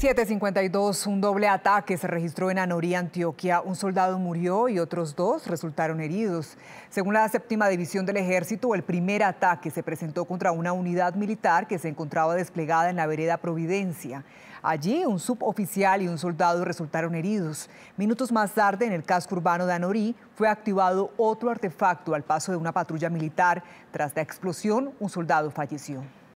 752, un doble ataque se registró en Anorí, Antioquia. Un soldado murió y otros dos resultaron heridos. Según la séptima división del ejército, el primer ataque se presentó contra una unidad militar que se encontraba desplegada en la vereda Providencia. Allí, un suboficial y un soldado resultaron heridos. Minutos más tarde, en el casco urbano de Anorí, fue activado otro artefacto al paso de una patrulla militar. Tras la explosión, un soldado falleció.